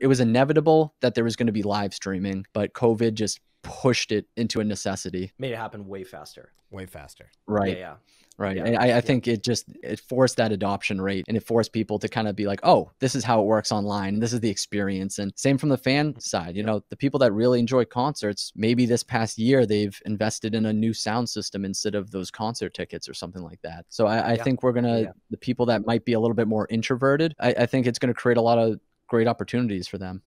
it was inevitable that there was going to be live streaming, but COVID just pushed it into a necessity. Made it happen way faster. Way faster. Right. Yeah. yeah. Right. Yeah. And I, I yeah. think it just it forced that adoption rate and it forced people to kind of be like, oh, this is how it works online. And this is the experience. And same from the fan side. You know, the people that really enjoy concerts, maybe this past year they've invested in a new sound system instead of those concert tickets or something like that. So I, I think we're gonna the people that might be a little bit more introverted, I, I think it's gonna create a lot of great opportunities for them.